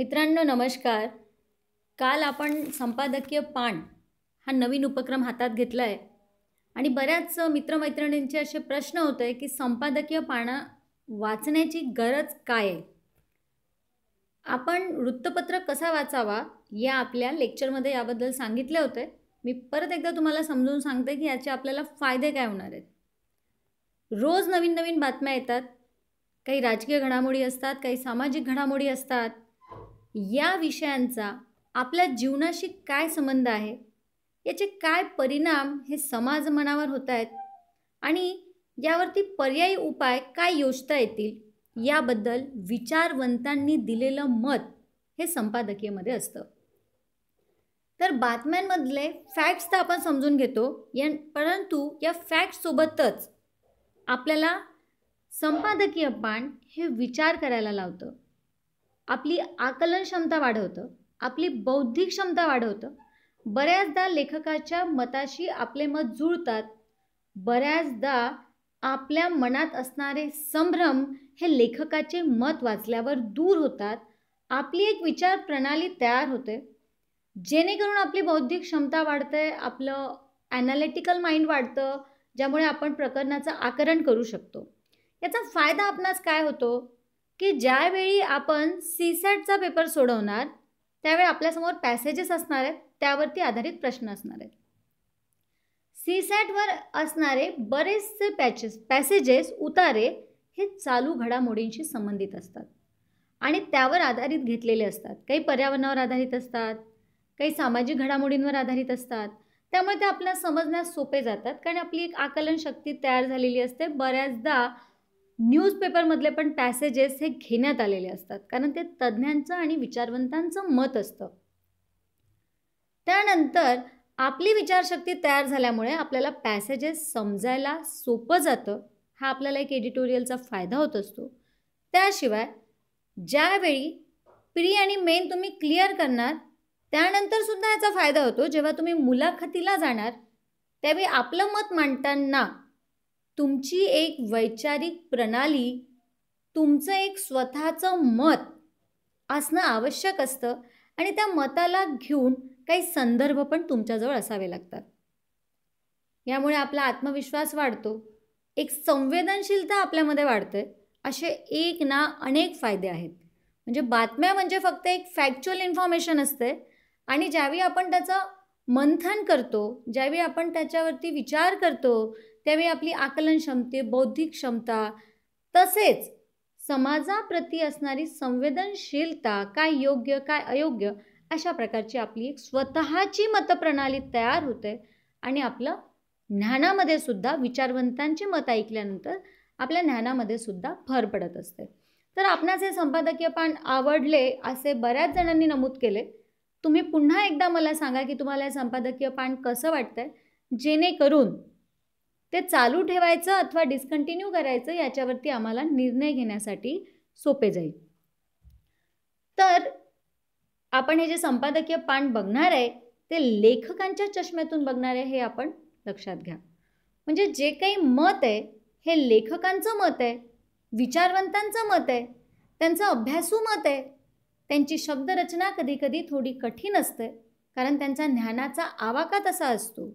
मित्रांनो नमस्कार काल आपण संपादकीय पान हा नवीन उपक्रम हातात घेतला आहे आणि बऱ्याच मित्रमैत्रिणींचे असे प्रश्न होते की संपादकीय पानं वाचण्याची गरज काय आहे आपण वृत्तपत्र कसा वाचावा या आपल्या लेक्चरमध्ये याबद्दल सांगितले होते मी परत एकदा तुम्हाला समजून सांगते की याचे आपल्याला फायदे काय होणार आहेत रोज नवीन नवीन बातम्या येतात काही राजकीय घडामोडी असतात काही सामाजिक घडामोडी असतात या विषयांचा आपल्या जीवनाशी काय संबंध आहे याचे काय परिणाम हे समाज मनावर होत आहेत आणि यावरती पर्यायी उपाय काय योजता येतील याबद्दल विचारवंतांनी दिलेलं मत हे संपादकीयमध्ये असतं तर बातम्यांमधले फॅक्ट्स तर आपण समजून घेतो या परंतु या फॅक्टसोबतच आपल्याला संपादकीय पान हे विचार करायला लावतं आपली आकलन क्षमता वाढवतं आपली बौद्धिक क्षमता वाढवतं बऱ्याचदा लेखकाच्या मताशी आपले मत जुळतात बऱ्याचदा आपल्या मनात असणारे संभ्रम हे लेखकाचे मत वाचल्यावर दूर होतात आपली एक विचार प्रणाली तयार होते जेणेकरून आपली बौद्धिक क्षमता वाढते आपलं ॲनालिटिकल माइंड वाढतं ज्यामुळे आपण प्रकरणाचं आकरण करू शकतो याचा फायदा आपणास काय होतो की ज्यावेळी आपण सी सॅटचा पेपर सोडवणार त्यावेळी आपल्यासमोर पॅसेजेस असणार आहेत त्यावरती आधारित प्रश्न असणार आहेत सी सॅटवर असणारे बरेचसे पॅचेस पॅसेजेस उतारे हे चालू घडामोडींशी संबंधित असतात आणि त्यावर आधारित घेतलेले असतात काही पर्यावरणावर आधारित असतात काही सामाजिक घडामोडींवर आधारित असतात त्यामुळे ते आपल्याला समजण्यास सोपे जातात कारण आपली एक आकलन शक्ती तयार झालेली असते बऱ्याचदा न्यूजपेपरमधले पण पॅसेजेस हे घेण्यात आलेले असतात कारण ते तज्ज्ञांचं आणि विचारवंतांचं मत असतं त्यानंतर आपली विचारशक्ती तयार झाल्यामुळे आपल्याला पॅसेजेस समजायला सोपं जातं हा आपल्याला एक एडिटोरियलचा फायदा होत असतो त्याशिवाय ज्यावेळी प्री आणि मेन तुम्ही क्लिअर करणार त्यानंतर सुद्धा याचा फायदा होतो जेव्हा तुम्ही मुलाखतीला जाणार त्यावेळी आपलं मत मांडताना तुमची एक वैचारिक प्रणाली तुमचं एक स्वतःचं मत असणं आवश्यक असतं आणि त्या मताला घेऊन काही संदर्भ पण तुमच्याजवळ असावे लागतात यामुळे आपला आत्मविश्वास वाढतो एक संवेदनशीलता आपल्यामध्ये वाढते असे एक ना अनेक फायदे आहेत म्हणजे बातम्या म्हणजे फक्त एक फॅक्च्युअल इन्फॉर्मेशन असते आणि ज्यावेळी आपण त्याचं मंथन करतो ज्यावेळी आपण त्याच्यावरती विचार करतो त्यावेळी आपली आकलन क्षमते बौद्धिक क्षमता तसेच समाजाप्रती असणारी संवेदनशीलता काय योग्य काय अयोग्य अशा प्रकारची आपली एक स्वतःची मतप्रणाली तयार होते आणि आपलं ज्ञानामध्ये सुद्धा विचारवंतांची मत ऐकल्यानंतर आपल्या ज्ञानामध्ये सुद्धा भर पडत असते तर आपणास हे संपादकीय पान आवडले असे बऱ्याच जणांनी नमूद केले तुम्ही पुन्हा एकदा मला सांगा की तुम्हाला हे संपादकीय पान कसं वाटतंय जेणेकरून ते चालू ठेवायचं अथवा डिस्कंटिन्यू करायचं याच्यावरती आम्हाला निर्णय घेण्यासाठी सोपे जाईल तर आपण हे जे संपादकीय पान बघणार आहे ते लेखकांच्या चष्म्यातून बघणार आहे हे आपण लक्षात घ्या म्हणजे जे काही मत आहे हे लेखकांचं मत आहे विचारवंतांचं मत आहे त्यांचं अभ्यासू मत आहे त्यांची शब्दरचना कधीकधी थोडी कठीण असते कारण त्यांचा ज्ञानाचा आवाका तसा असतो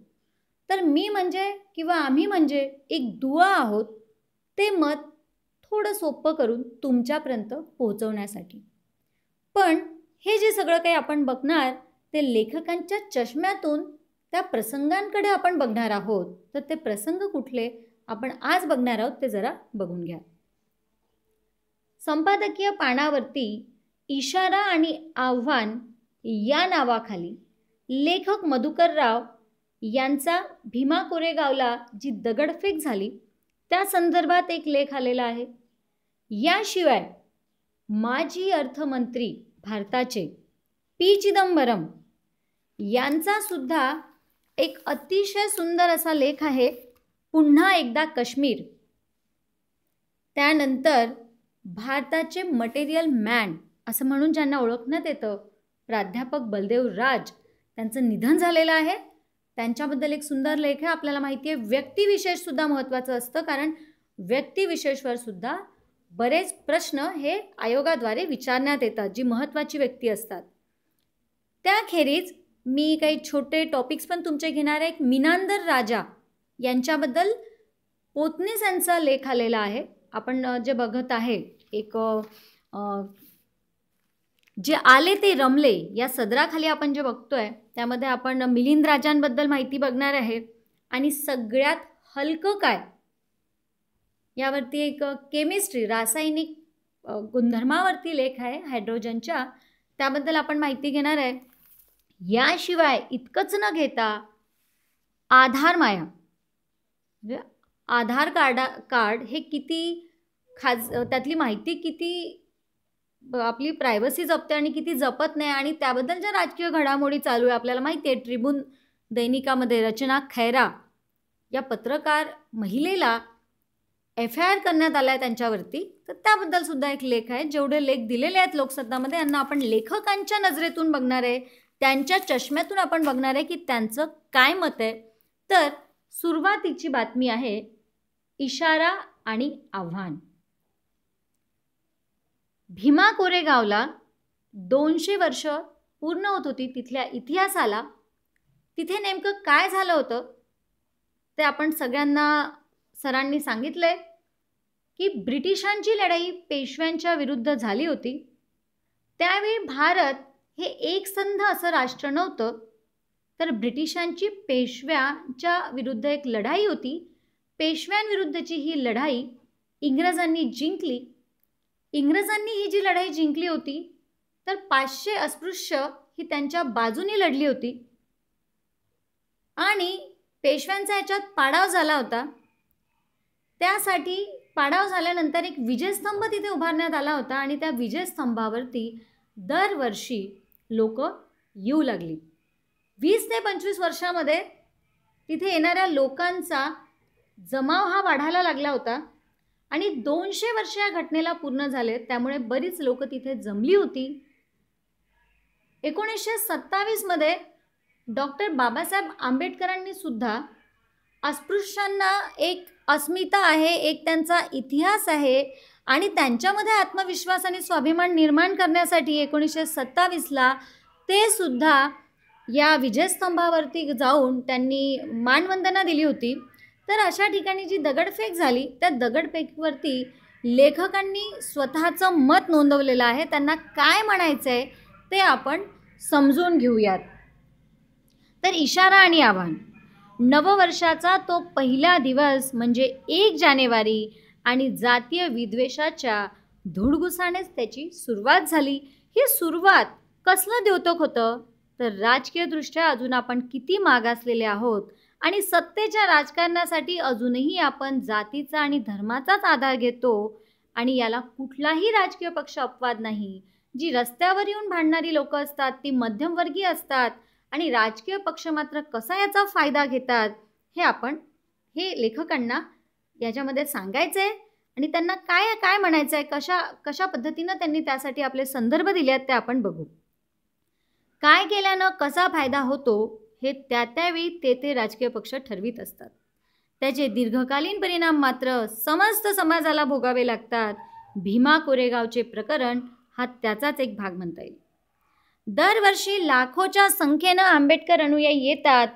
तर मी म्हणजे किंवा आम्ही म्हणजे एक दुवा आहोत ते मत थोडं सोपं करून तुमच्यापर्यंत पोहोचवण्यासाठी पण हे जे सगळं काही आपण बघणार ते लेखकांच्या चष्म्यातून त्या प्रसंगांकडे आपण बघणार आहोत तर ते प्रसंग कुठले आपण आज बघणार आहोत ते जरा बघून घ्या संपादकीय पानावरती इशारा आणि आव्हान या नावाखाली लेखक मधुकरराव यांचा भीमा कोरेगावला जी दगडफेक झाली त्या संदर्भात एक लेख आलेला आहे याशिवाय माजी अर्थमंत्री भारताचे पी चिदंबरम यांचा सुद्धा एक अतिशय सुंदर असा लेख आहे पुन्हा एकदा काश्मीर त्यानंतर भारताचे मटेरियल मॅन असं म्हणून ज्यांना ओळखण्यात येतं प्राध्यापक बलदेव राज त्यांचं निधन झालेलं आहे त्यांच्याबद्दल एक सुंदर लेख आहे आपल्याला माहिती आहे सुद्धा महत्वाचं असतं कारण व्यक्तिविशेषवर सुद्धा बरेच प्रश्न हे आयोगाद्वारे विचारण्यात येतात जी महत्त्वाची व्यक्ती असतात त्याखेरीज मी काही छोटे टॉपिक्स पण तुमचे घेणार आहे एक मिनांदर राजा यांच्याबद्दल पोतनीस यांचा लेख आलेला आहे आपण जे बघत आहे एक जे आले ते रमले या सदराखाली आपण जे बघतोय त्यामध्ये आपण मिलिंद राजांबद्दल माहिती बघणार आहे आणि सगळ्यात हलकं काय यावरती एक केमिस्ट्री रासायनिक गुणधर्मावरती लेख आहे हायड्रोजनच्या त्याबद्दल आपण माहिती घेणार आहे याशिवाय इतकंच न घेता आधार माया म्हणजे आधार कार्डा कार्ड हे किती खाज त्यातली माहिती किती आपली प्रायव्हसी जपते आणि किती जपत नाही आणि त्याबद्दल ज्या राजकीय घडामोडी चालू आहे आपल्याला माहिती आहे ट्रिब्यून दैनिकामध्ये रचना खैरा या पत्रकार महिलेला एफ आय आर करण्यात आला आहे त्यांच्यावरती तर त्याबद्दल सुद्धा एक लेख आहे जेवढे लेख दिलेले आहेत लोकसत्तामध्ये यांना आपण लेखकांच्या नजरेतून बघणार आहे त्यांच्या चष्म्यातून आपण बघणार आहे की त्यांचं काय मत आहे तर सुरुवातीची बातमी आहे इशारा आणि आव्हान भीमा कोरेगावला दोनशे वर्ष पूर्ण होत होती तिथल्या इतिहासाला तिथे नेमकं काय झालं होतं ते आपण सगळ्यांना सरांनी सांगितलं आहे की ब्रिटिशांची लढाई पेशव्यांच्या विरुद्ध झाली होती त्यावेळी भारत हे एकसंध असं राष्ट्र नव्हतं तर ब्रिटिशांची पेशव्यांच्या विरुद्ध एक लढाई होती पेशव्यांविरुद्धची ही लढाई इंग्रजांनी जिंकली इंग्रजांनी ही जी लढाई जिंकली होती तर पाचशे अस्पृश्य ही त्यांच्या बाजूने लढली होती आणि पेशव्यांचा याच्यात पाडाव झाला होता त्यासाठी पाडाव झाल्यानंतर एक विजयस्तंभ तिथे उभारण्यात आला होता आणि त्या विजयस्तंभावरती दरवर्षी लोक येऊ लागली वीस ते पंचवीस वर्षामध्ये तिथे येणाऱ्या लोकांचा जमाव हा वाढायला लागला होता आणि दोनशे वर्ष या घटनेला पूर्ण झाले त्यामुळे बरीच लोक तिथे जमली होती एकोणीसशे सत्तावीसमध्ये डॉक्टर बाबासाहेब आंबेडकरांनी सुद्धा अस्पृश्यांना एक अस्मिता आहे एक त्यांचा इतिहास आहे आणि त्यांच्यामध्ये आत्मविश्वास आणि स्वाभिमान निर्माण करण्यासाठी एकोणीसशे सत्तावीसला ते सुद्धा या विजयस्तंभावरती जाऊन त्यांनी मानवंदना दिली होती तर अशा ठिकाणी जी दगडफेक झाली त्या दगडफेकीवरती लेखकांनी स्वतःचं मत नोंदवलेलं आहे त्यांना काय म्हणायचं आहे ते आपण समजून घेऊयात तर इशारा आणि आव्हान नववर्षाचा तो पहिला दिवस म्हणजे एक जानेवारी आणि जातीय विद्वेषाच्या धुडगुसानेच त्याची सुरुवात झाली ही सुरुवात कसलं द्योतक होतं तर राजकीयदृष्ट्या अजून आपण किती मागासलेले आहोत आणि सत्तेच्या राजकारणासाठी अजूनही आपण जातीचा आणि धर्माचाच आधार घेतो आणि याला कुठलाही राजकीय पक्ष अपवाद नाही जी रस्त्यावर येऊन भांडणारी लोक असतात ती मध्यमवर्गीय असतात आणि राजकीय पक्ष मात्र कसा याचा फायदा घेतात हे आपण हे लेखकांना याच्यामध्ये सांगायचं आहे आणि त्यांना काय काय म्हणायचं आहे कशा कशा पद्धतीनं त्यांनी त्यासाठी आपले संदर्भ दिले आहेत ते आपण बघू काय केल्यानं कसा फायदा होतो हे त्या त्यावेळी ते ते राजकीय पक्ष ठरवित असतात त्याचे दीर्घकालीन परिणाम मात्र समस्त समाजाला भोगावे लागतात भीमा कोरेगावचे प्रकरण हा त्याचाच एक भाग म्हणता येईल दरवर्षी लाखोच्या संख्येनं आंबेडकर अनुयायी येतात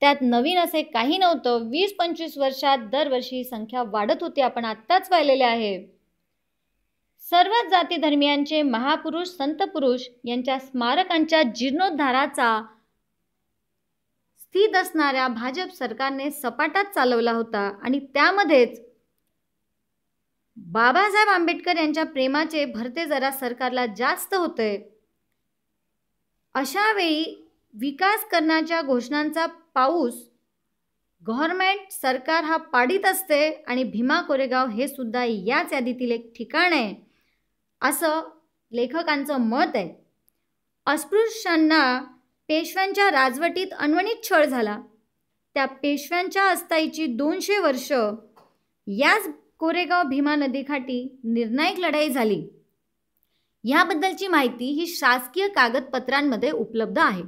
त्यात नवीन असे काही नव्हतं वीस पंचवीस वर्षात दरवर्षी संख्या वाढत होती आपण आत्ताच पाहिलेले आहे सर्वच जाती धर्मियांचे महापुरुष संत पुरुष यांच्या स्मारकांच्या जीर्णोद्धाराचा स्थित असणाऱ्या भाजप सरकारने सपाटात चालवला होता आणि त्यामध्येच बाबासाहेब आंबेडकर यांच्या प्रेमाचे भरते जरा सरकारला जास्त होते अशा वेळी विकास करण्याच्या घोषणांचा पाऊस गव्हर्मेंट सरकार हा पाडीत असते आणि भीमा कोरेगाव हे सुद्धा याच यादीतील एक ठिकाण आहे असं लेखकांचं मत आहे अस्पृश्यांना पेशव्यांच्या राजवटीत अन्वणित छळ झाला त्या पेशव्यांच्या अस्थायीची दोनशे वर्ष याच कोरेगाव भीमा नदीखाटी निर्णायक लढाई झाली याबद्दलची माहिती ही शासकीय कागदपत्रांमध्ये उपलब्ध आहे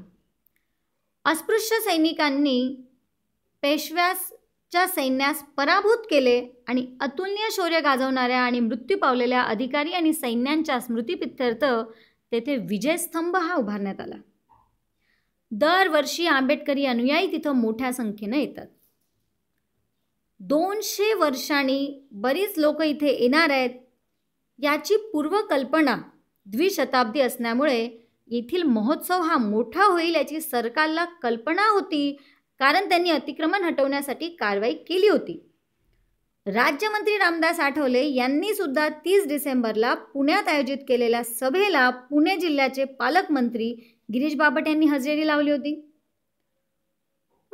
अस्पृश्य सैनिकांनी पेशव्याच्या सैन्यास पराभूत केले आणि अतुलनीय शौर्य गाजवणाऱ्या आणि मृत्यू पावलेल्या अधिकारी आणि सैन्यांच्या स्मृतीपित्यर्थ तेथे विजयस्तंभ हा उभारण्यात आला दरवर्षी आंबेडकरी अनुयायी तिथं मोठ्या संख्येनं येतात दोनशे वर्षांनी बरीच लोक इथे येणार आहेत याची पूर्वकल्पना द्विशताब्दी असल्यामुळे येथील महोत्सव हा मोठा होईल याची सरकारला कल्पना होती कारण त्यांनी अतिक्रमण हटवण्यासाठी कारवाई केली होती राज्यमंत्री रामदास आठवले यांनी सुद्धा तीस डिसेंबरला पुण्यात आयोजित केलेल्या सभेला पुणे जिल्ह्याचे पालकमंत्री गिरीश बापट यांनी हजेरी लावली होती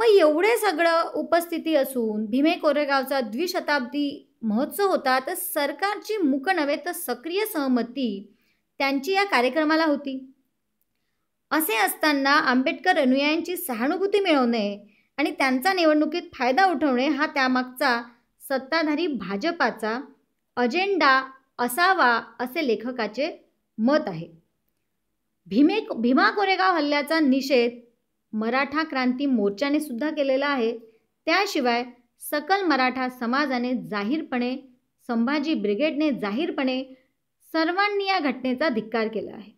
मग एवढे सगळं उपस्थिती असून भीमे कोरेगावचा द्विशताब्दी महोत्सव होता तर सरकारची मुक नव्हे तर सक्रिय सहमती त्यांची या कार्यक्रमाला होती असे असताना आंबेडकर अनुयायांची सहानुभूती मिळवणे आणि त्यांचा निवडणुकीत फायदा उठवणे हा त्यामागचा सत्ताधारी भाजपाचा अजेंडा असावा असे लेखकाचे मत आहे भीमे भीमा कोरेगाव हल्ल्याचा निषेध मराठा क्रांती मोर्चाने सुद्धा केलेला आहे त्याशिवाय सकल मराठा समाजाने जाहीरपणे संभाजी ब्रिगेडने जाहीरपणे सर्वांनी या घटनेचा धिक्कार केला आहे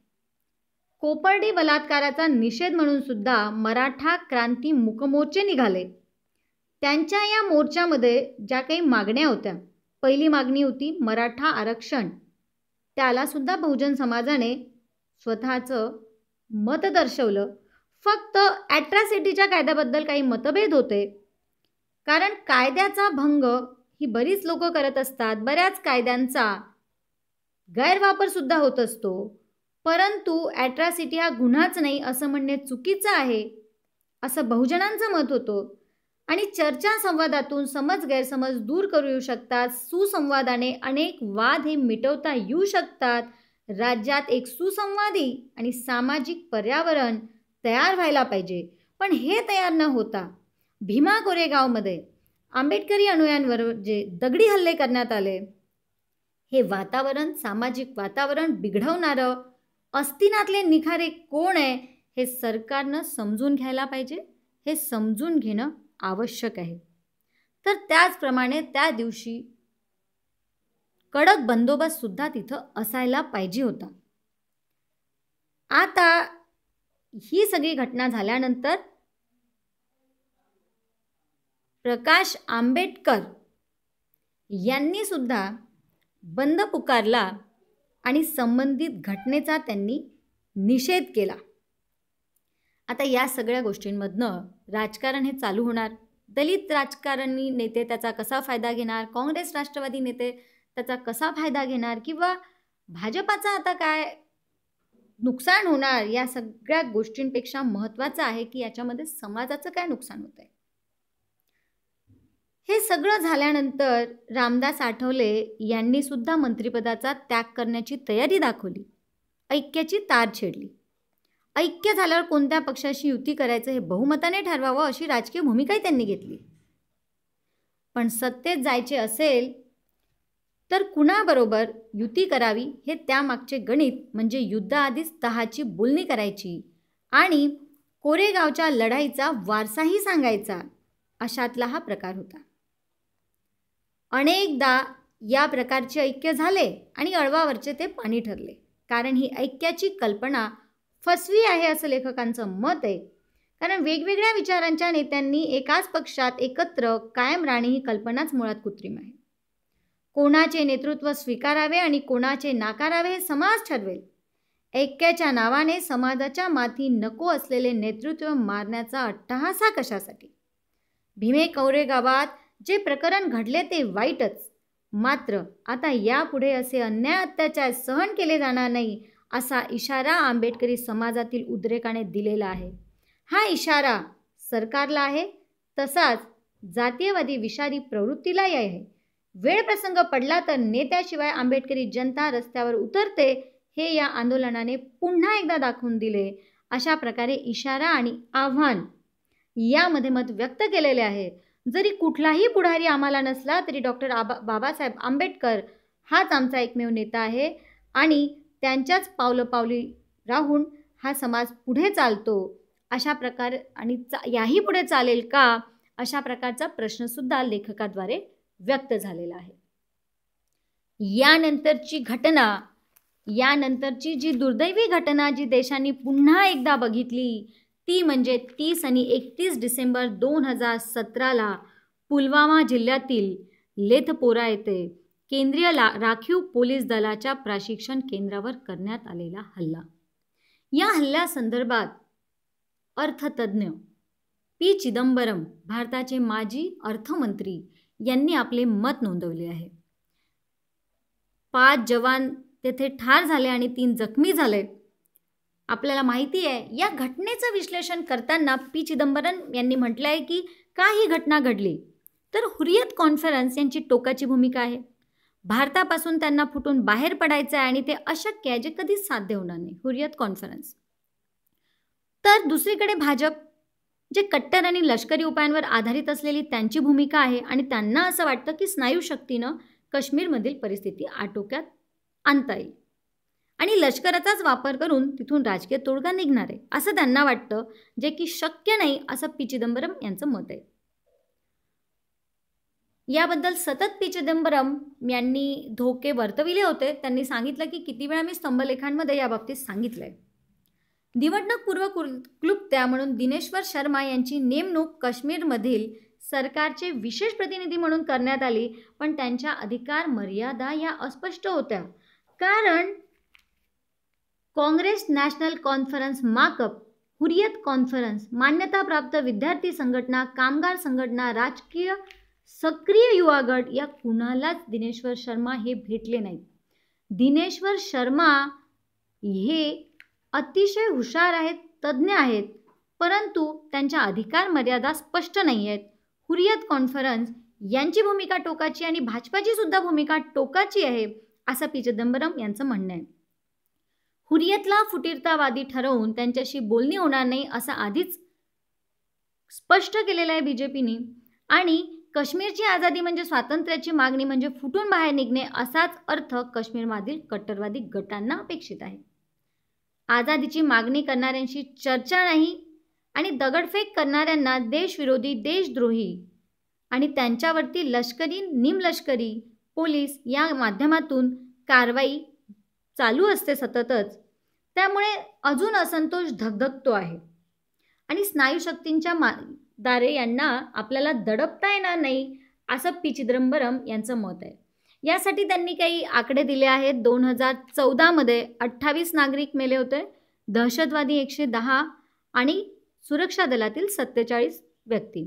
कोपर्डी बलात्काराचा निषेध म्हणून सुद्धा मराठा क्रांती मुकमोर्चे निघाले त्यांच्या या मोर्चामध्ये ज्या काही मागण्या होत्या पहिली मागणी होती मराठा आरक्षण त्याला सुद्धा बहुजन समाजाने स्वतःचं मत दर्शवलं फक्त ॲट्रॅसिटीच्या कायद्याबद्दल काही मतभेद होते कारण कायद्याचा भंग ही बरीच लोक करत असतात बऱ्याच कायद्यांचा गैरवापर सुद्धा होत असतो परंतु ॲट्रॅसिटी हा गुन्हाच नाही असं म्हणणे चुकीचं आहे असं बहुजनांचं मत होतं आणि चर्चा संवादातून समज गैरसमज दूर करू येऊ शकतात सुसंवादाने अनेक वाद हे मिटवता येऊ शकतात राज्यात एक सुसंवादी आणि सामाजिक पर्यावरण तयार व्हायला पाहिजे पण हे तयार न होता भीमा कोरेगावमध्ये आंबेडकरी अनुयांवर जे दगडी हल्ले करण्यात आले हे वातावरण सामाजिक वातावरण बिघडवणारं अस्तिनातले निखारे कोण आहे हे सरकारनं समजून घ्यायला पाहिजे हे समजून घेणं आवश्यक आहे तर त्याचप्रमाणे त्या दिवशी कडक बंदोबस्त सुद्धा तिथं असायला पाहिजे होता आता ही सगळी घटना झाल्यानंतर प्रकाश आंबेडकर यांनी सुद्धा बंद पुकारला आणि संबंधित घटनेचा त्यांनी निषेध केला आता या सगळ्या गोष्टींमधनं राजकारण हे चालू होणार दलित राजकारणी नेते त्याचा कसा फायदा घेणार काँग्रेस राष्ट्रवादी नेते त्याचा कसा फायदा घेणार किंवा भाजपाचा आता काय नुकसान होणार या सगळ्या गोष्टींपेक्षा महत्वाचं आहे की याच्यामध्ये समाजाचं काय नुकसान होत आहे हे सगळं झाल्यानंतर रामदास आठवले यांनी सुद्धा मंत्रिपदाचा त्याग करण्याची तयारी दाखवली ऐक्याची तार छेडली ऐक्य झाल्यावर कोणत्या पक्षाशी युती करायचं हे बहुमताने ठरवावं अशी राजकीय भूमिकाही त्यांनी घेतली पण सत्तेत जायचे असेल तर कुणाबरोबर युती करावी हे त्यामागचे गणित म्हणजे युद्धाआधीच तहाची बोलणी करायची आणि कोरेगावच्या लढाईचा वारसाही सांगायचा अशातला हा प्रकार होता अनेकदा या प्रकारचे ऐक्य झाले आणि अळवावरचे ते पाणी ठरले कारण ही ऐक्याची कल्पना फसवी आहे असं लेखकांचं मत आहे कारण वेगवेगळ्या विचारांच्या नेत्यांनी एकाच पक्षात एकत्र कायम राहणे ही कल्पनाच मुळात कृत्रिम आहे कोणाचे नेतृत्व स्वीकारावे आणि कोणाचे नाकारावे हे समाज ठरवेल ऐक्याच्या नावाने समाजाच्या माथी नको असलेले नेतृत्व मारण्याचा अट्टहासा कशासाठी भीमे कवरे गावात जे प्रकरण घडले ते वाईटच मात्र आता यापुढे असे अन्याय अत्याचार सहन केले जाणार नाही असा इशारा आंबेडकरी समाजातील उद्रेकाने दिलेला आहे हा इशारा सरकारला आहे तसाच जातीयवादी विषारी प्रवृत्तीलाही आहे वेळ प्रसंग पडला तर नेत्याशिवाय आंबेडकरी जनता रस्त्यावर उतरते हे या आंदोलनाने पुन्हा एकदा दाखवून दिले अशा प्रकारे इशारा आणि आव्हान यामध्ये मत व्यक्त केलेले आहे जरी कुठलाही पुढारी आम्हाला नसला तरी डॉक्टर आबा बाबासाहेब आंबेडकर हाच आमचा एकमेव नेता आहे आणि त्यांच्याच पावलं पावली राहून हा समाज पुढे चालतो अशा प्रकार आणि चा याही पुढे चालेल का अशा प्रकारचा प्रश्नसुद्धा लेखकाद्वारे व्यक्त झालेला आहे यानंतरची घटना यानंतरची जी दुर्दैवी घटना जी देशांनी पुन्हा एकदा बघितली ती म्हणजे तीस आणि एकतीस डिसेंबर दोन हजार सतराला पुलवामा जिल्ह्यातील लेथपोरा येथे केंद्रीय ला राखीव पोलीस दलाच्या प्रशिक्षण केंद्रावर करण्यात आलेला हल्ला या हल्ल्यासंदर्भात अर्थतज्ज्ञ पी चिदंबरम भारताचे माजी अर्थमंत्री यांनी आपले मत नोंदवले आहे पाच जवान तेथे ठार झाले आणि तीन जखमी झाले आपल्याला माहिती आहे या घटनेचं विश्लेषण करताना पी चिदंबरम यांनी म्हटलं आहे की का ही घटना घडली तर हुरियत कॉन्फरन्स यांची टोकाची भूमिका आहे भारतापासून त्यांना फुटून बाहेर पडायचं आहे आणि ते अशक्य आहे जे कधीच साध्य होणार नाही हुरियत कॉन्फरन्स तर दुसरीकडे भाजप जे कट्टर आणि लष्करी उपायांवर आधारित असलेली त्यांची भूमिका आहे आणि त्यांना असं वाटतं की स्नायू शक्तीनं काश्मीरमधील परिस्थिती आटोक्यात आणता येईल आणि लष्कराचाच वापर करून तिथून राजकीय तोडगा निघणार आहे असं त्यांना वाटतं जे की शक्य नाही असं पी चिदंबरम यांचं मत आहे याबद्दल सतत पी चिदंबरम यांनी धोके वर्तविले होते त्यांनी सांगितलं की किती वेळा मी स्तंभलेखांमध्ये याबाबतीत सांगितलं आहे निवडणूकपूर्व क्लुप्त्या म्हणून दिनेश्वर शर्मा यांची नेमणूक काश्मीरमधील सरकारचे विशेष प्रतिनिधी म्हणून करण्यात आली पण त्यांच्या अधिकार मर्यादा या अस्पष्ट होत्या कारण काँग्रेस नॅशनल कॉन्फरन्स माकप हुरियत कॉन्फरन्स मान्यताप्राप्त विद्यार्थी संघटना कामगार संघटना राजकीय सक्रिय युवा गट या कुणालाच दिनेश्वर शर्मा हे भेटले नाहीत दिनेश्वर शर्मा हे अतिशय हुशार आहेत तज्ज्ञ आहेत परंतु त्यांच्या अधिकार मर्यादा स्पष्ट नाही आहेत हुरियत कॉन्फरन्स यांची भूमिका टोकाची आणि भाजपाची सुद्धा भूमिका टोकाची आहे असं पी चिदंबरम यांचं म्हणणं आहे हुरियतला फुटीरतावादी ठरवून त्यांच्याशी बोलणी होणार नाही असं आधीच स्पष्ट केलेलं आहे बी जे पीने आणि काश्मीरची आझादी म्हणजे स्वातंत्र्याची मागणी म्हणजे फुटून बाहेर निघणे असाच अर्थ काश्मीरमधील कट्टरवादी गटांना अपेक्षित आहे आझादीची मागणी करणाऱ्यांशी चर्चा नाही आणि दगडफेक करणाऱ्यांना देशविरोधी देशद्रोही आणि त्यांच्यावरती लष्करी निमलष्करी पोलीस या माध्यमातून कारवाई चालू असते सततच त्यामुळे अजून असंतोष धगधगतो आहे आणि स्नायूशक्तींच्या मा दारे यांना आपल्याला दडपता येणार नाही असं पी चिदंबरम यांचं मत आहे यासाठी त्यांनी काही आकडे दिले आहेत दोन हजार चौदामध्ये अठ्ठावीस नागरिक मेले होते दहशतवादी एकशे दहा आणि सुरक्षा दलातील सत्तेचाळीस व्यक्ती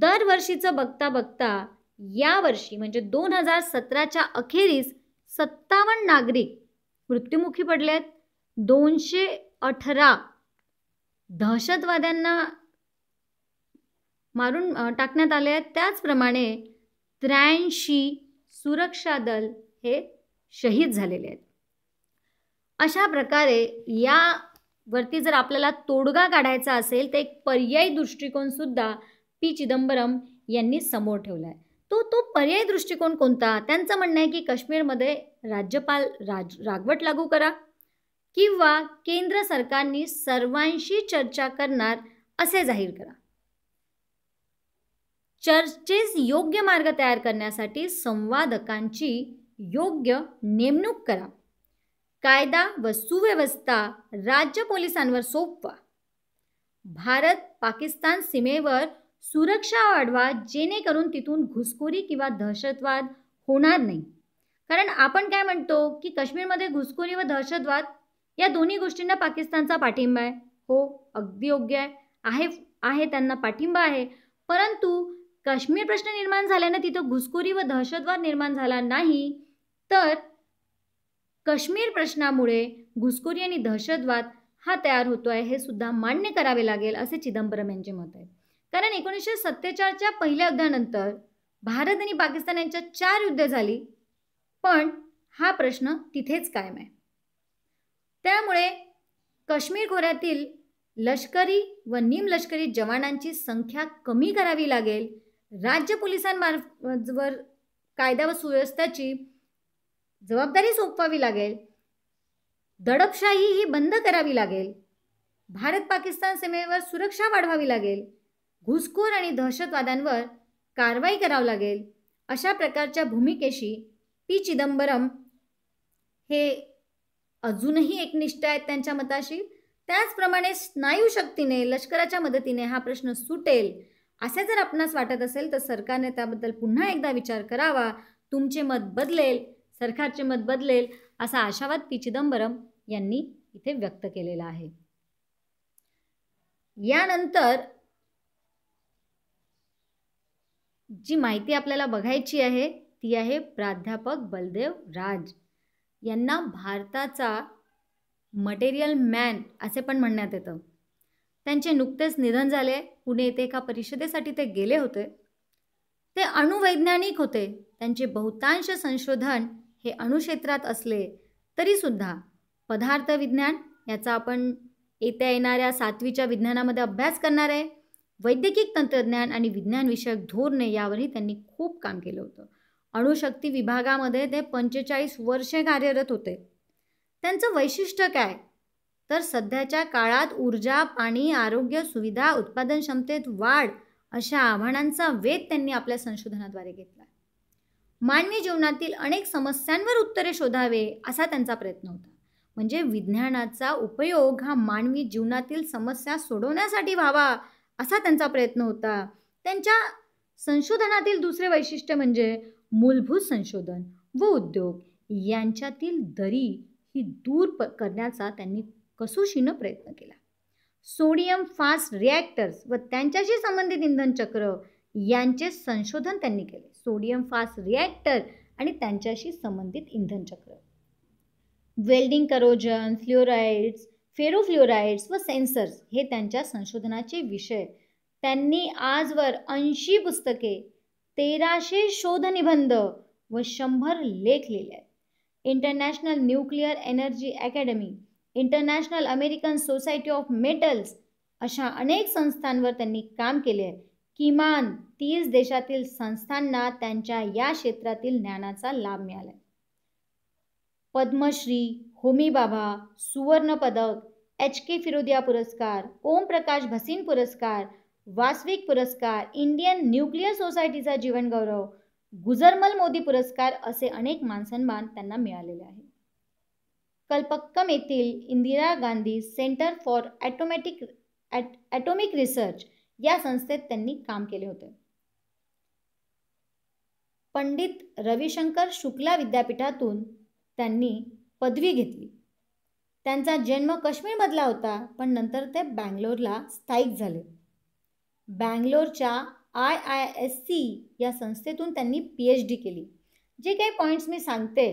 दरवर्षीचं बघता बघता यावर्षी म्हणजे दोन हजार सतराच्या अखेरीस सत्तावन्न नागरिक मृत्युमुखी पडले आहेत दोनशे अठरा दहशतवाद्यांना मारून टाकण्यात आले आहेत त्याचप्रमाणे त्र्याऐंशी सुरक्षा दल हे शहीद झालेले आहेत अशा प्रकारे यावरती जर आपल्याला तोडगा काढायचा असेल तर एक पर्यायी दृष्टिकोन सुद्धा पी चिदंबरम यांनी समोर ठेवला आहे तो तो पर्यायी दृष्टिकोन कोणता त्यांचं म्हणणं आहे की काश्मीरमध्ये राज्यपाल राज रागवट लागू करा किंवा केंद्र सरकारनी सर्वांशी चर्चा करणार असे जाहीर करा चर्चेस योग्य मार्ग तयार करण्यासाठी संवादकांची योग्य नेमणूक करा कायदा व सुव्यवस्था राज्य पोलिसांवर सोपवा भारत पाकिस्तान सीमेवर सुरक्षा वाढवा जेणेकरून तिथून घुसखोरी किंवा दहशतवाद होणार नाही कारण आपण काय म्हणतो की काश्मीरमध्ये घुसखोरी व दहशतवाद या दोन्ही गोष्टींना पाकिस्तानचा पाठिंबा आहे हो अगदी योग्य आहे आहे त्यांना पाठिंबा आहे परंतु काश्मीर प्रश्न निर्माण झाल्यानं तिथं घुसखोरी व दहशतवाद निर्माण झाला नाही तर काश्मीर प्रश्नामुळे घुसखोरी आणि दहशतवाद हा तयार होतो आहे हे सुद्धा मान्य करावे लागेल असे चिदंबरम यांचे मत आहे कारण एकोणीसशे सत्तेचाळच्या पहिल्या युद्धानंतर भारत आणि पाकिस्तान यांच्यात चार युद्ध झाली पण हा प्रश्न तिथेच कायम आहे त्यामुळे काश्मीर खोऱ्यातील लष्करी व निमलष्करी जवानांची संख्या कमी करावी लागेल राज्य पोलिसांमार्फवर कायदा व सुव्यवस्थाची जबाबदारी सोपवावी लागेल दडपशाही ही बंद करावी लागेल भारत पाकिस्तान सीमेवर सुरक्षा वाढवावी लागेल घुसखोर आणि दहशतवाद्यांवर कारवाई करावी लागेल अशा प्रकारच्या भूमिकेशी पी चिदंबरम हे अजूनही एकनिष्ठ आहेत त्यांच्या मताशी त्याचप्रमाणे शक्तीने लष्कराच्या मदतीने हा प्रश्न सुटेल असे जर आपणास वाटत असेल तर सरकारने त्याबद्दल पुन्हा एकदा विचार करावा तुमचे मत बदलेल सरकारचे मत बदलेल असा आशावाद पी चिदंबरम यांनी इथे व्यक्त केलेला आहे यानंतर जी माहिती आपल्याला बघायची आहे ती आहे प्राध्यापक बलदेव राज यांना भारताचा मटेरियल मॅन असे पण म्हणण्यात येतं त्यांचे नुकतेच निधन झाले पुणे येथे एका परिषदेसाठी ते गेले होते ते अणुवैज्ञानिक होते त्यांचे बहुतांश संशोधन हे अणुक्षेत्रात असले तरीसुद्धा पदार्थ विज्ञान याचा आपण येत्या येणाऱ्या सातवीच्या विज्ञानामध्ये अभ्यास करणार आहे वैद्यकीय तंत्रज्ञान आणि विज्ञानविषयक धोरणे यावरही त्यांनी खूप काम केलं होतं अणुशक्ती विभागामध्ये ते पंचेचाळीस वर्षे कार्यरत होते त्यांचं वैशिष्ट्य काय तर सध्याच्या काळात ऊर्जा पाणी आरोग्य सुविधा उत्पादन क्षमतेत वाढ अशा आव्हानांचा वेध त्यांनी आपल्या संशोधनाद्वारे घेतला मानवी जीवनातील अनेक समस्यांवर उत्तरे शोधावे असा त्यांचा प्रयत्न होता म्हणजे विज्ञानाचा उपयोग हा मानवी जीवनातील समस्या सोडवण्यासाठी व्हावा असा त्यांचा प्रयत्न होता त्यांच्या संशोधनातील दुसरे वैशिष्ट्य म्हणजे मूलभूत संशोधन व उद्योग यांच्यातील दरी ही दूर करण्याचा त्यांनी कसोशीनं प्रयत्न केला सोडियम फास्ट रिॲक्टर्स व त्यांच्याशी संबंधित इंधन चक्र यांचे संशोधन त्यांनी केले सोडियम फास्ट रिॲक्टर आणि त्यांच्याशी संबंधित इंधन चक्र वेल्डिंग करोजन फ्लोराईड्स फेरोफ्लोराईड्स व सेन्सर्स हे त्यांच्या संशोधनाचे विषय त्यांनी आजवर ऐंशी पुस्तके तेराशे शोधनिबंध व शंभर लेख लिहिले आहेत International Nuclear Energy Academy International American Society of Metals अशा अनेक संस्थांवर त्यांनी काम केले आहे किमान तीस देशातील संस्थांना त्यांच्या या क्षेत्रातील ज्ञानाचा लाभ मिळाला पद्मश्री होमीबाबा सुवर्णपदक एच के फिरोदिया पुरस्कार ओमप्रकाश भसीन पुरस्कार वास्विक पुरस्कार इंडियन न्यूक्लिअर सोसायटीचा जीवनगौरव गुजरमल मोदी पुरस्कार असे अनेक मानसन्मान त्यांना मिळालेले आहेत कल्पक्कम येथील Indira Gandhi Centre for Automatic At Atomic Research या संस्थेत त्यांनी काम केले होते पंडित रविशंकर शुक्ला विद्यापीठातून त्यांनी पदवी घेतली त्यांचा जन्म काश्मीरमधला होता पण नंतर ते बँगलोरला स्थायिक झाले बँगलोरच्या आय आय एस सी या संस्थेतून त्यांनी पी एच डी केली जे काही पॉईंट्स मी सांगते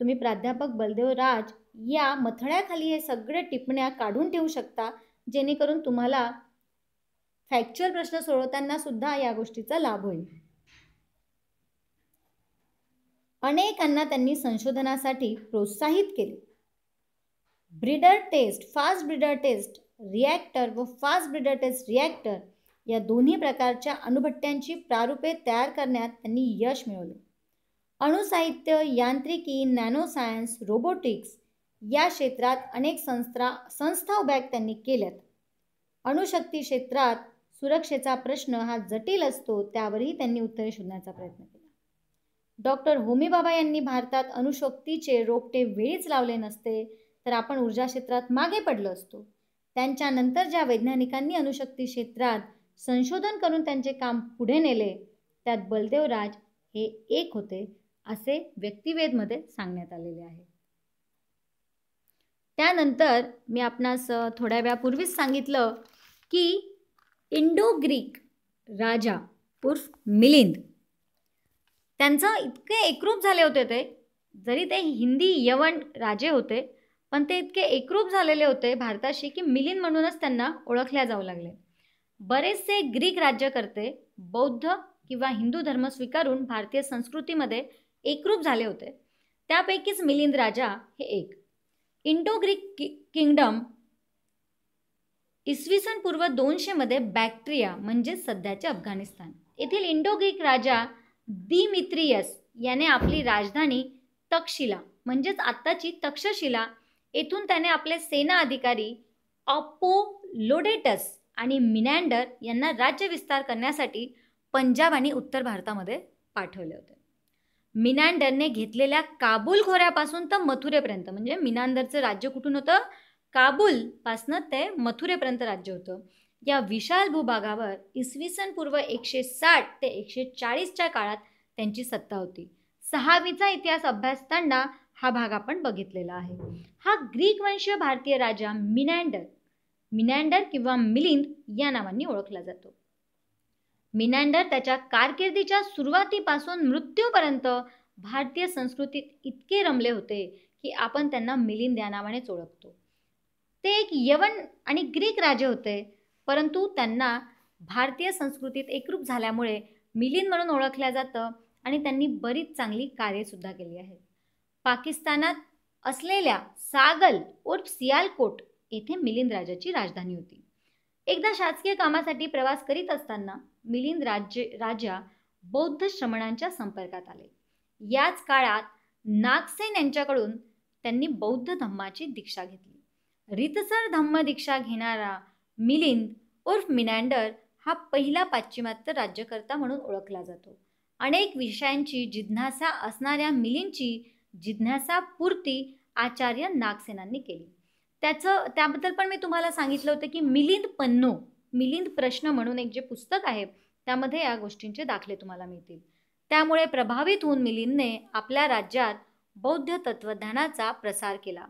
तुम्ही प्राध्यापक बलदेव राज या मथळ्याखाली हे सगळे टिपण्या काढून ठेवू शकता जेणेकरून तुम्हाला फॅक्च्युअल प्रश्न सोडवताना सुद्धा या गोष्टीचा लाभ होईल अनेकांना त्यांनी संशोधनासाठी प्रोत्साहित केले breeder test fast breeder test reactor व फास्ट ब्रिडर टेस्ट रिॲक्टर या दोन्ही प्रकारच्या अणुभट्ट्यांची प्रारूपे तयार करण्यात त्यांनी यश मिळवले अणुसाहित्य यांत्रिकी नॅनो सायन्स रोबोटिक्स या क्षेत्रात अनेक संस्था संस्था उभ्या त्यांनी केल्यात अणुशक्ती क्षेत्रात सुरक्षेचा प्रश्न हा जटिल असतो त्यावरही त्यांनी उत्तरे शोधण्याचा प्रयत्न केला डॉक्टर होमी बाबा यांनी भारतात अणुशक्तीचे रोपटे वेळीच लावले नसते तर आपण ऊर्जा क्षेत्रात मागे पडलो असतो त्यांच्यानंतर ज्या वैज्ञानिकांनी अणुशक्ती क्षेत्रात संशोधन करून त्यांचे काम पुढे नेले त्यात बलदेवराज हे एक होते असे व्यक्तिवेदमध्ये सांगण्यात आलेले आहे त्यानंतर मी आपणास थोड्या वेळापूर्वीच सांगितलं की इंडो ग्रीक राजा उर्फ मिलिंद त्यांचं इतके एकरूप झाले होते ते जरी ते हिंदी यवन राजे होते पण ते इतके एकरूप झालेले होते भारताशी की मिलिंद म्हणूनच त्यांना ओळखल्या जाऊ लागले बरेचसे ग्रीक राज्यकर्ते बौद्ध किंवा हिंदू धर्म स्वीकारून भारतीय संस्कृतीमध्ये एकरूप झाले होते त्यापैकीच मिलिंद राजा हे एक इंडो ग्रीक कि किंगडम इसवी सन पूर्व मध्ये बॅक्ट्रिया म्हणजे सध्याचे अफगाणिस्तान येथील इंडो ग्रीक राजा दिमित्रियस याने आपली राजधानी तक्षशिला म्हणजेच आत्ताची तक्षशिला येथून त्याने आपले सेना अधिकारी लोडेटस आणि मिनँडर यांना राज्य विस्तार करण्यासाठी पंजाब आणि उत्तर भारतामध्ये पाठवले होते मिनांडरने घेतलेल्या काबूल खोऱ्यापासून तर मथुरेपर्यंत म्हणजे मिनांडरचं राज्य कुठून होतं काबूलपासनं ते मथुरेपर्यंत राज्य होतं या विशाल भूभागावर इसवी सन पूर्व एकशे साठ ते एकशे चाळीसच्या काळात त्यांची सत्ता होती सहावीचा इतिहास अभ्यासताना हा भाग आपण बघितलेला आहे हा ग्रीक वंशीय भारतीय राजा मिनँडर मिनँडर किंवा मिलिंद या नावांनी ओळखला जातो मिनँडर त्याच्या कारकिर्दीच्या सुरुवातीपासून मृत्यूपर्यंत भारतीय संस्कृतीत इतके रमले होते की आपण त्यांना मिलिंद या नावानेच ओळखतो ते एक यवन आणि ग्रीक राजे होते परंतु त्यांना भारतीय संस्कृतीत एकरूप झाल्यामुळे मिलिंद म्हणून ओळखल्या जातं आणि त्यांनी बरीच चांगली कार्यसुद्धा केली आहेत पाकिस्तानात असलेल्या सागल उर्फ सियालकोट येथे मिलिंद राजाची राजधानी होती एकदा शासकीय कामासाठी प्रवास करीत असताना मिलिंद राज्य राजा बौद्ध श्रमणांच्या संपर्कात आले याच काळात नागसेन यांच्याकडून त्यांनी बौद्ध धम्माची दीक्षा घेतली रितसर धम्म दीक्षा घेणारा मिलिंद उर्फ मिनँडर हा पहिला पाश्चिमात्य राज्यकर्ता म्हणून ओळखला जातो अनेक विषयांची जिज्ञासा असणाऱ्या मिलिंदची जिज्ञासा पूर्ती आचार्य नागसेनांनी केली त्याचं त्याबद्दल पण मी तुम्हाला सांगितलं होतं की मिलिंद पन्नो मिलिंद प्रश्न म्हणून एक जे पुस्तक आहे त्यामध्ये या गोष्टींचे दाखले तुम्हाला मिळतील त्यामुळे प्रभावित होऊन मिलिंदने आपल्या राज्यात बौद्ध तत्त्वज्ञानाचा प्रसार केला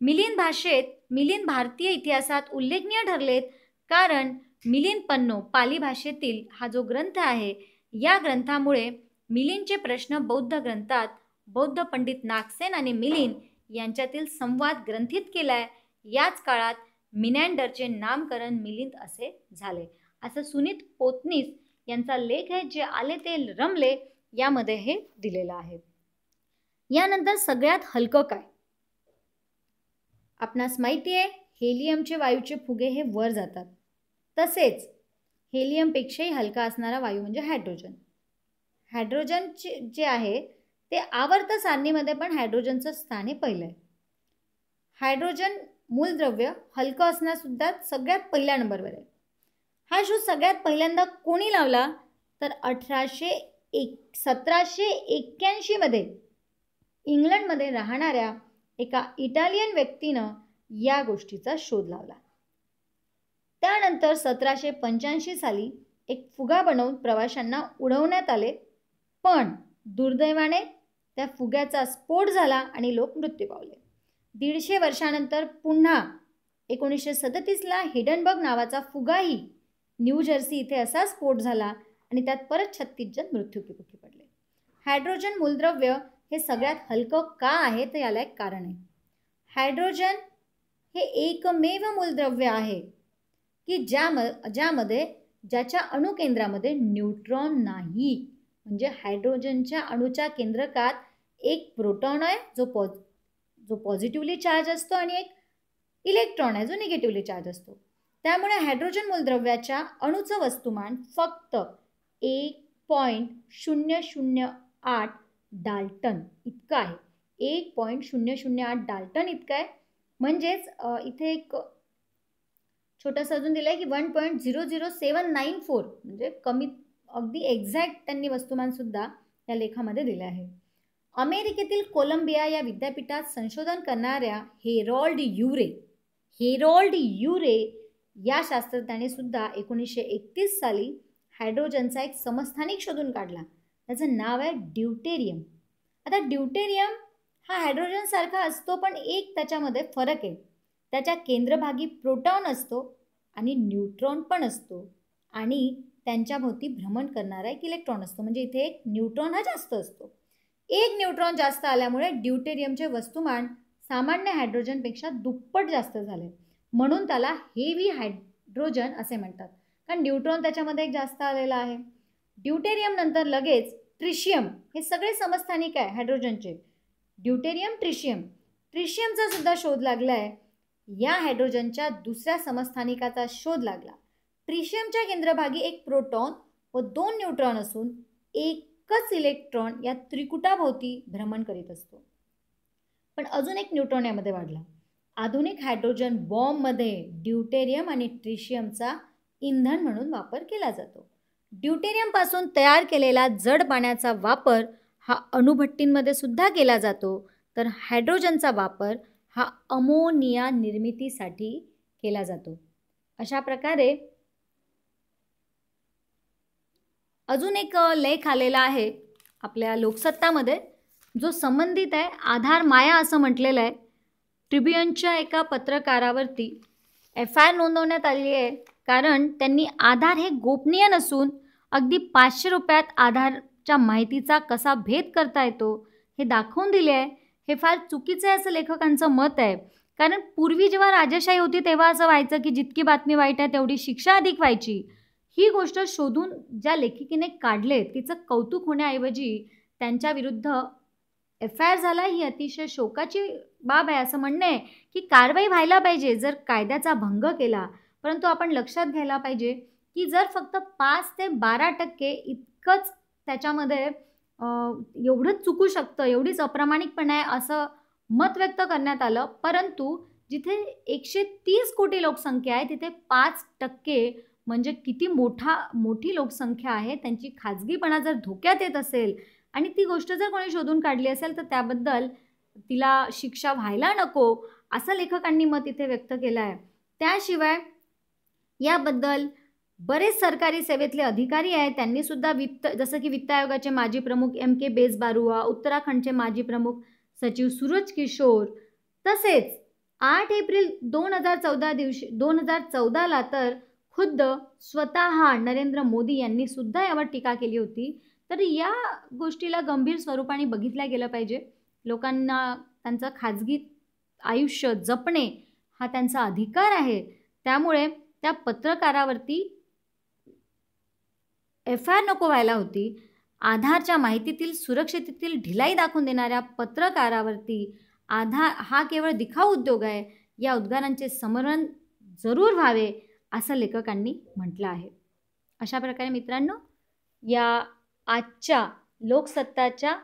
मिलिंद भाषेत मिलिंद भारतीय इतिहासात उल्लेखनीय ठरलेत कारण मिलिंद पन्नो पाली भाषेतील हा जो ग्रंथ आहे या ग्रंथामुळे मिलिंदचे प्रश्न बौद्ध ग्रंथात बौद्ध पंडित नागसेन आणि मिलिंद यांच्यातील संवाद ग्रंथित केला आहे याच काळात मिनँडरचे नामकरण मिलिंद असे झाले असं सुनीत पोतनीस यांचा लेख आहे जे आले ते रमले यामध्ये हे दिलेलं आहे यानंतर सगळ्यात हलकं काय आपणास माहिती आहे हेलियमचे वायूचे फुगे हे वर जातात तसेच हेलियमपेक्षाही हलका असणारा वायू म्हणजे हायड्रोजन हायड्रोजनचे जे आहे ते आवर्त सारणीमध्ये पण हायड्रोजनचं स्थान हे पहिलं आहे हायड्रोजन मूलद्रव्य हलकं असण्यासुद्धा सगळ्यात पहिल्या नंबरवर आहे हा शोध सगळ्यात पहिल्यांदा कोणी लावला तर अठराशे एक सतराशे एक्क्याऐंशीमध्ये इंग्लंडमध्ये राहणाऱ्या एका इटालियन व्यक्तीनं या गोष्टीचा शोध लावला त्यानंतर सतराशे पंच्याऐंशी साली एक फुगा बनवून प्रवाशांना उडवण्यात आले पण दुर्दैवाने त्या फुग्याचा स्फोट झाला आणि लोक मृत्यू पावले दीडशे वर्षानंतर पुन्हा एकोणीसशे सदतीसला हिडनबर्ग नावाचा फुगाही न्यू जर्सी इथे असा स्फोट झाला आणि त्यात परत छत्तीस जण पडले हायड्रोजन मूलद्रव्य हे सगळ्यात हलकं का आहे तर याला एक कारण आहे हायड्रोजन हे एकमेव मूलद्रव्य आहे की ज्या म ज्यामध्ये ज्याच्या अणुकेंद्रामध्ये न्यूट्रॉन नाही म्हणजे हायड्रोजनच्या अणुच्या केंद्रकात एक प्रोटॉन आहे जो पॉ जो पॉझिटिव्हली चार्ज असतो आणि एक इलेक्ट्रॉन आहे जो निगेटिव्हली चार्ज असतो त्यामुळे हायड्रोजन मूलद्रव्याच्या अणूचं वस्तुमान फक्त एक पॉईंट शून्य शून्य आठ डाल्टन इतकं आहे एक पॉईंट शून्य शून्य आठ डाल्टन इतकं आहे म्हणजेच इथे एक छोटंसं अजून दिलं आहे की one point zero zero seven nine four म्हणजे कमी अगदी एक्झॅक्ट त्यांनी वस्तुमानसुद्धा या लेखामध्ये दिलं आहे अमेरिकेतील कोलंबिया या विद्यापीठात संशोधन करणाऱ्या हेरॉल्ड युरे हेरॉल्ड युरे या शास्त्रज्ञाने सुद्धा एकोणीसशे एकतीस साली हायड्रोजनचा एक समस्थानिक शोधून काढला त्याचं नाव आहे ड्युटेरियम आता ड्युटेरियम हा हायड्रोजनसारखा असतो पण एक त्याच्यामध्ये फरक आहे त्याच्या केंद्रभागी प्रोटॉन असतो आणि न्यूट्रॉन पण असतो आणि त्यांच्याभोवती भ्रमण करणारा एक इलेक्ट्रॉन असतो म्हणजे इथे एक न्यूट्रॉन हा जास्त असतो एक न्यूट्रॉन जास्त आल्यामुळे ड्युटेरियमचे वस्तुमान सामान्य हायड्रोजनपेक्षा दुप्पट जास्त झाले म्हणून त्याला हेवी हायड्रोजन असे म्हणतात कारण न्यूट्रॉन त्याच्यामध्ये एक जास्त आलेला आहे ड्युटेरियम नंतर लगेच ट्रिशियम हे सगळे समस्थानिक आहे हायड्रोजनचे ड्युटेरियम ट्रिशियम ट्रिशियमचा सुद्धा शोध लागला आहे या हायड्रोजनच्या दुसऱ्या समस्थानिकाचा शोध लागला ट्रिशियमच्या केंद्रभागी एक प्रोटॉन व दोन न्यूट्रॉन असून एक एकच इलेक्ट्रॉन या त्रिकुटाभोवती भ्रमण करीत असतो पण अजून एक न्यूट्रॉन यामध्ये वाढला आधुनिक हायड्रोजन बॉम्बमध्ये ड्युटेरियम आणि ट्रिशियमचा इंधन म्हणून वापर केला जातो ड्युटेरियमपासून तयार केलेला जड पाण्याचा वापर हा अणुभट्टींमध्ये सुद्धा केला जातो तर हायड्रोजनचा वापर हा अमोनिया निर्मितीसाठी केला जातो अशा प्रकारे अजून एक लेख आलेला आहे आपल्या लोकसत्तामध्ये जो संबंधित आहे आधार माया असं म्हटलेलं आहे ट्रिब्युनच्या एका पत्रकारावरती एफ आय आर नोंदवण्यात आली आहे कारण त्यांनी आधार हे गोपनीय नसून अगदी पाचशे रुपयात आधारच्या माहितीचा कसा भेद करता येतो हे दाखवून दिले आहे हे फार चुकीचं आहे असं लेखकांचं मत आहे कारण पूर्वी जेव्हा राजेशाही होती तेव्हा असं व्हायचं की जितकी बातमी वाईट आहे तेवढी शिक्षा अधिक व्हायची ही गोष्ट शोधून ज्या लेखिकेने काढले तिचं कौतुक होण्याऐवजी विरुद्ध एफ आय आर झाला ही अतिशय शोकाची बाब आहे असं म्हणणं आहे की कारवाई व्हायला पाहिजे जर कायद्याचा भंग केला परंतु आपण लक्षात घ्यायला पाहिजे की जर फक्त पाच ते बारा टक्के इतकंच त्याच्यामध्ये एवढंच चुकू शकतं एवढीच अप्रामाणिकपणे आहे असं मत व्यक्त करण्यात आलं परंतु जिथे एकशे तीस कोटी लोकसंख्या आहे तिथे पाच टक्के म्हणजे किती मोठा मोठी लोकसंख्या आहे त्यांची खाजगीपणा जर धोक्यात येत असेल आणि ती गोष्ट जर कोणी शोधून काढली असेल तर त्याबद्दल तिला शिक्षा व्हायला नको असं लेखकांनी मत इथे व्यक्त केलं आहे त्याशिवाय याबद्दल बरेच सरकारी सेवेतले अधिकारी आहेत त्यांनी सुद्धा वित्त जसं की वित्त आयोगाचे माजी प्रमुख एम के बेजबारुआ उत्तराखंडचे माजी प्रमुख सचिव सूरज किशोर तसेच आठ एप्रिल दोन हजार चौदा दिवशी दोन हजार चौदाला तर खुद्द स्वतः नरेंद्र मोदी यांनी सुद्धा यावर टीका केली होती तर या गोष्टीला गंभीर स्वरूपाने बघितल्या गेलं पाहिजे लोकांना त्यांचं खाजगी आयुष्य जपणे हा त्यांचा अधिकार आहे त्यामुळे त्या पत्रकारावरती एफ आय आर नको व्हायला होती आधारच्या माहितीतील सुरक्षिततेतील ढिलाई दाखवून देणाऱ्या पत्रकारावरती आधार हा केवळ दिखाऊ उद्योग आहे या उद्गारांचे समरण जरूर व्हावे असं लेखकांनी म्हटलं आहे अशा प्रकारे मित्रांनो या आजच्या लोकसत्ताच्या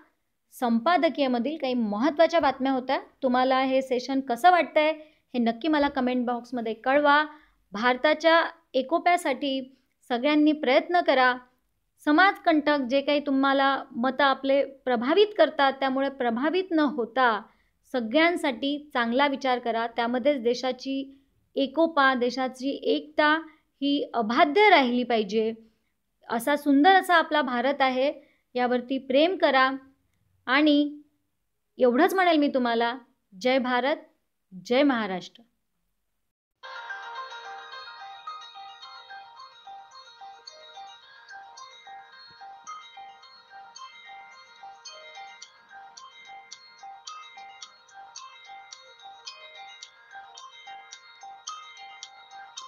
संपादकीयमधील काही महत्त्वाच्या बातम्या होत्या तुम्हाला हे सेशन कसं वाटतं आहे हे नक्की मला कमेंट बॉक्समध्ये कळवा भारताच्या एकोप्यासाठी सगळ्यांनी प्रयत्न करा समाजकंटक जे काही तुम्हाला मतं आपले प्रभावित करतात त्यामुळे प्रभावित न होता सगळ्यांसाठी चांगला विचार करा त्यामध्येच देशाची एकोपा देशाची एकता ही अभाध्य राहिली पाहिजे असा सुंदर असा आपला भारत आहे यावरती प्रेम करा आणि एवढंच म्हणेल मी तुम्हाला जय भारत जय महाराष्ट्र